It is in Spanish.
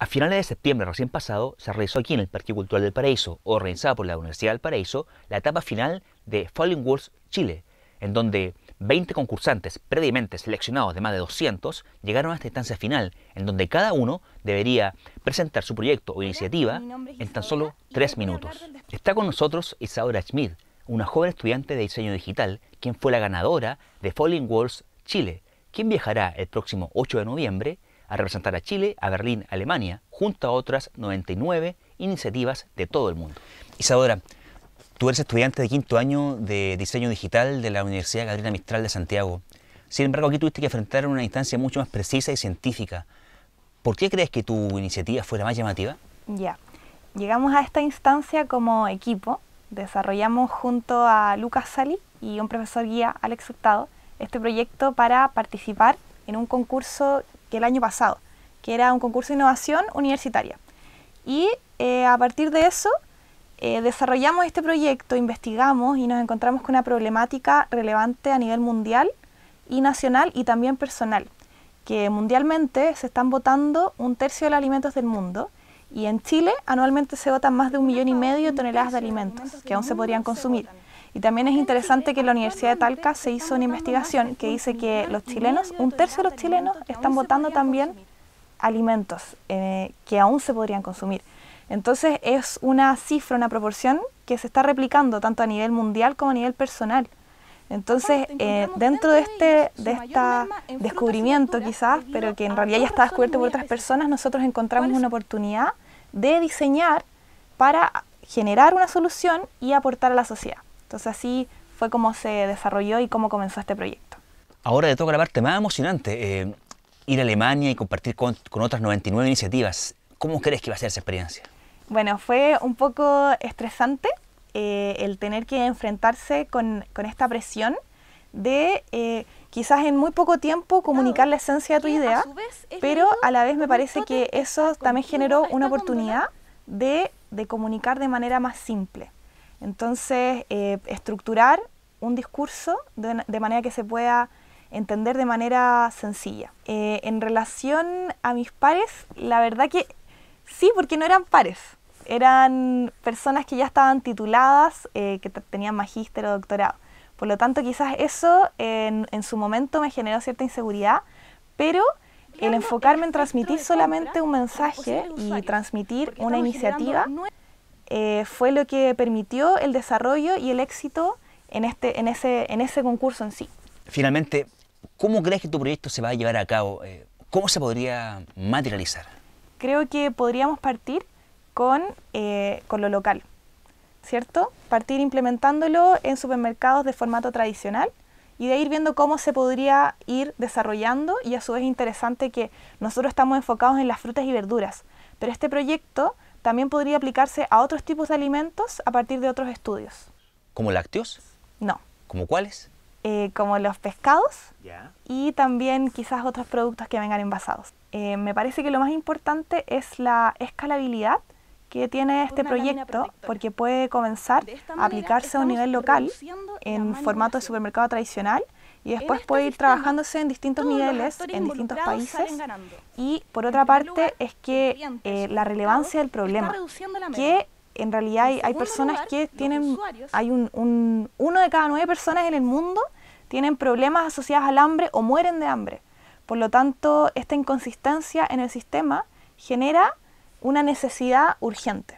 A finales de septiembre recién pasado se realizó aquí en el Parque Cultural del Paraíso, organizada por la Universidad del Paraíso, la etapa final de Falling Worlds Chile, en donde 20 concursantes previamente seleccionados de más de 200 llegaron a esta instancia final, en donde cada uno debería presentar su proyecto o iniciativa en tan solo 3 minutos. Está con nosotros Isaura Schmid, una joven estudiante de diseño digital, quien fue la ganadora de Falling Walls Chile, quien viajará el próximo 8 de noviembre a representar a Chile, a Berlín, Alemania, junto a otras 99 iniciativas de todo el mundo. Isadora, tú eres estudiante de quinto año de diseño digital de la Universidad Gabriela Mistral de Santiago. Sin embargo, aquí tuviste que enfrentar una instancia mucho más precisa y científica. ¿Por qué crees que tu iniciativa fue la más llamativa? Ya, llegamos a esta instancia como equipo. Desarrollamos junto a Lucas Sali y un profesor guía, Alex Hurtado, este proyecto para participar en un concurso que el año pasado, que era un concurso de innovación universitaria. Y eh, a partir de eso eh, desarrollamos este proyecto, investigamos y nos encontramos con una problemática relevante a nivel mundial y nacional y también personal, que mundialmente se están votando un tercio de los alimentos del mundo y en Chile anualmente se votan más de un millón y medio de toneladas de alimentos que aún se podrían consumir. Y también es interesante que en la Universidad de Talca se hizo una investigación que dice que los chilenos, un tercio de los chilenos, están votando también alimentos eh, que aún se podrían consumir. Entonces es una cifra, una proporción que se está replicando tanto a nivel mundial como a nivel personal. Entonces, eh, dentro de este de descubrimiento quizás, pero que en realidad ya está descubierto por otras personas, nosotros encontramos una oportunidad de diseñar para generar una solución y aportar a la sociedad. Entonces así fue como se desarrolló y cómo comenzó este proyecto. Ahora de toca la parte más emocionante, eh, ir a Alemania y compartir con, otras 99 iniciativas. ¿Cómo crees que va a ser esa experiencia? Bueno, fue un poco estresante eh, el tener que enfrentarse con, esta presión de eh, quizás en muy poco tiempo comunicar la esencia de tu idea, pero a la vez me parece que eso también generó una oportunidad de, de comunicar de manera más simple. Entonces, eh, estructurar un discurso de, manera que se pueda entender de manera sencilla. Eh, en relación a mis pares, la verdad que sí, porque no eran pares. Eran personas que ya estaban tituladas, eh, que tenían magíster o doctorado. Por lo tanto, quizás eso en, en su momento me generó cierta inseguridad, pero el enfocarme en transmitir solamente un mensaje y transmitir una iniciativa eh, fue lo que permitió el desarrollo y el éxito en, este, ese, concurso en sí. Finalmente, ¿cómo crees que tu proyecto se va a llevar a cabo? Eh, ¿Cómo se podría materializar? Creo que podríamos partir con, eh, con lo local, ¿cierto? Partir implementándolo en supermercados de formato tradicional y de ir viendo cómo se podría ir desarrollando y a su vez interesante que nosotros estamos enfocados en las frutas y verduras, pero este proyecto también podría aplicarse a otros tipos de alimentos a partir de otros estudios. ¿Como lácteos? No. ¿Como cuáles? Eh, como los pescados y también quizás otros productos que vengan envasados. Eh, me parece que lo más importante es la escalabilidad que tiene este proyecto porque puede comenzar a aplicarse a un nivel local en formato de supermercado tradicional y después puede ir trabajándose en distintos niveles, en distintos países. Y por otra parte es que eh, la relevancia del problema, que en realidad hay, personas que tienen, hay uno de cada nueve personas en el mundo tienen problemas asociados al hambre o mueren de hambre. Por lo tanto, esta inconsistencia en el sistema genera una necesidad urgente.